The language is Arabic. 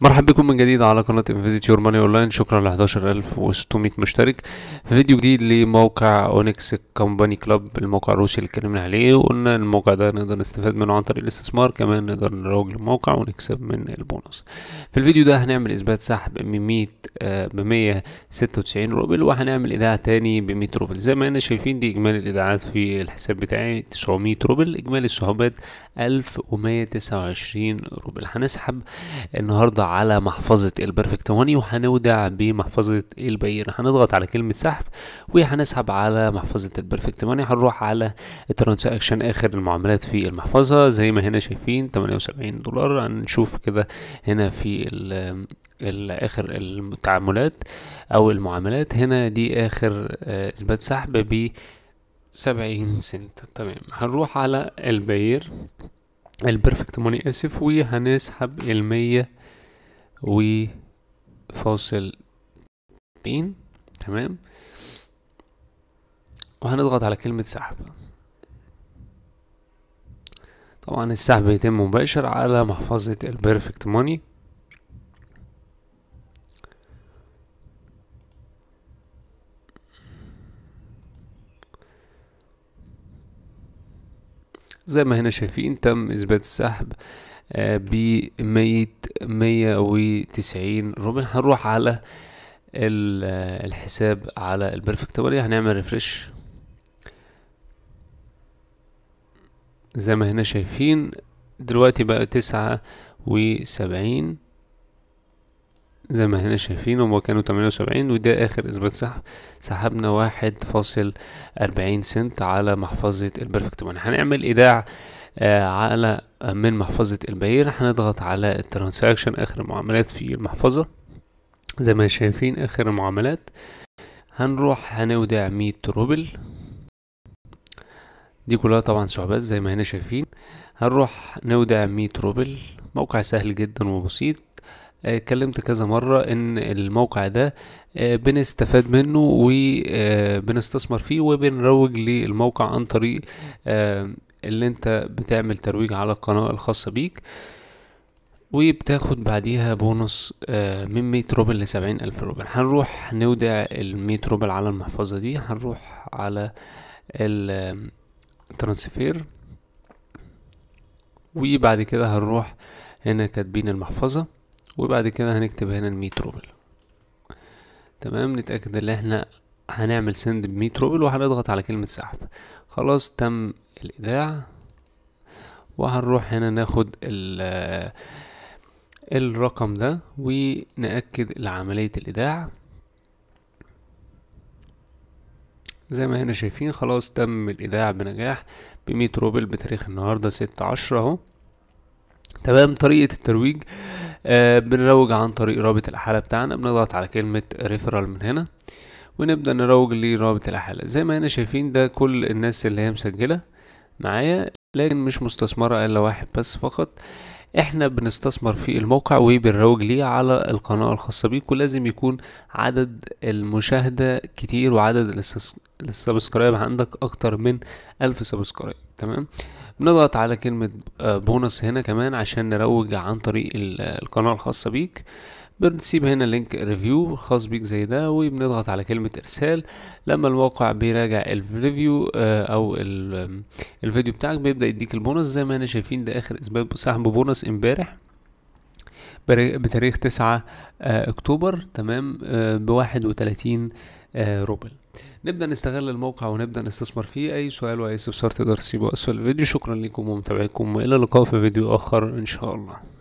مرحبا بكم من جديد على قناة انفيزيت يور ماني اونلاين شكرا ل 11600 مشترك في فيديو جديد لموقع اونكس كومباني كلاب الموقع الروسي اللي اتكلمنا عليه وقلنا الموقع ده نقدر نستفاد منه عن طريق الاستثمار كمان نقدر نروج للموقع ونكسب من البونص في الفيديو ده هنعمل اثبات سحب من 100 ب 196 روبل وهنعمل ايداع تاني ب 100 روبل زي ما انا شايفين دي اجمالي الايداعات في الحساب بتاعي 900 روبل اجمالي السحوبات 1129 روبل هنسحب النهارده على محفظه البرفكت ماني وهنودع بمحفظه البير هنضغط على كلمه سحب وهنسحب على محفظه البرفكت ماني هنروح على الترانزاكشن اخر المعاملات في المحفظه زي ما هنا شايفين 78 دولار هنشوف كده هنا في اخر التعاملات او المعاملات هنا دي اخر آه، اثبات سحب ب 70 سنت تمام هنروح على البير البرفكت موني اسف وهنسحب المية و فاصل تمام وهنضغط على كلمة سحب طبعا السحب يتم مباشر على محفظة البرفكت موني زي ما هنا شايفين تم إثبات السحب آه، ب 190 وتسعين هنروح على آه، الحساب على البرفكت باري هنعمل ريفرش زي ما هنا شايفين دلوقتي بقى تسعة وسبعين زي ما هنا شايفين هما كانوا تمانية وسبعين وده اخر اثبات سحب سحبنا واحد فاصل اربعين سنت على محفظة البرفكت ماني هنعمل ايداع آه، على آه، من محفظة البيع هنضغط على الترانساكشن اخر المعاملات في المحفظة زي ما شايفين اخر المعاملات هنروح هنودع مية روبل دي كلها طبعا سحبات زي ما هنا شايفين هنروح نودع مية روبل موقع سهل جدا وبسيط آه، اتكلمت كذا مرة ان الموقع ده آه، بنستفاد منه وبنستثمر آه، فيه وبنروج للموقع عن طريق اللي انت بتعمل ترويج على القناة الخاصة بيك وبتاخد بعديها بونص من ميت روبل لسبعين ألف روبل هنروح نودع المية روبل على المحفظة دي هنروح على الترانسفير وبعد كده هنروح هنا كاتبين المحفظة وبعد كده هنكتب هنا الميت روبل تمام نتأكد ان احنا هنعمل سند بميت روبل وهنضغط على كلمة سحب خلاص تم الايداع وهنروح هنا ناخد الرقم ده ونأكد لعملية الايداع زي ما هنا شايفين خلاص تم الايداع بنجاح بمية روبل بتاريخ النهاردة ستة عشرة اهو تمام طريقة الترويج آه، بنروج عن طريق رابط الحالة بتاعنا بنضغط على كلمة ريفرال من هنا ونبدأ نروج لرابط الحالة زي ما هنا شايفين ده كل الناس اللي هي مسجلة معايا لكن مش مستثمرة إلا واحد بس فقط احنا بنستثمر في الموقع وبنروج ليه على القناة الخاصة بيك ولازم يكون عدد المشاهدة كتير وعدد السبسكرايب عندك اكتر من الف سبسكرايب تمام بنضغط على كلمة آه، بونص هنا كمان عشان نروج عن طريق القناة الخاصة بيك بنسيب هنا لينك ريفيو خاص بيك زي ده وبنضغط على كلمة ارسال لما الواقع بيراجع الريفيو آه، او الفيديو بتاعك بيبدأ يديك البونص زي ما احنا شايفين ده اخر اسباب سحب بونص امبارح بتاريخ تسعة آه، اكتوبر تمام آه، بواحد وتلاتين روبل نبدأ نستغل الموقع ونبدأ نستثمر فيه أي سؤال وأي استفسار تقدر تسيبه أسفل الفيديو شكرا لكم ومتابعتكم وإلى اللقاء في فيديو آخر إن شاء الله